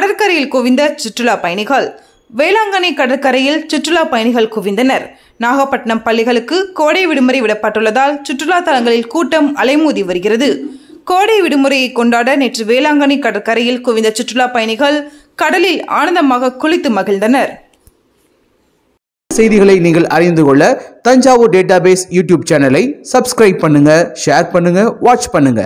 கடற்கரையில் குவிந்த சுற்றுலா பயணிகள் வேளாங்கண்ணி கடற்கரையில் சுற்றுலா பயணிகள் குவிந்தனர் நாகப்பட்டினம் பள்ளிகளுக்கு கோடை விடுமுறை விடப்பட்டுள்ளதால் சுற்றுலா தலங்களில் கூட்டம் அலைமோதி வருகிறது கோடை விடுமுறையை கொண்டாட நேற்று வேளாங்கண்ணி கடற்கரையில் குவிந்த சுற்றுலா பயணிகள் கடலில் ஆனந்தமாக குளித்து மகிழ்ந்தனர் செய்திகளை நீங்கள் அறிந்து கொள்ள தஞ்சாவூர் டேட்டாபேஸ் யூடியூப் சேனலை சப்ஸ்கிரைப் பண்ணுங்க ஷேர் பண்ணுங்க வாட்ச் பண்ணுங்க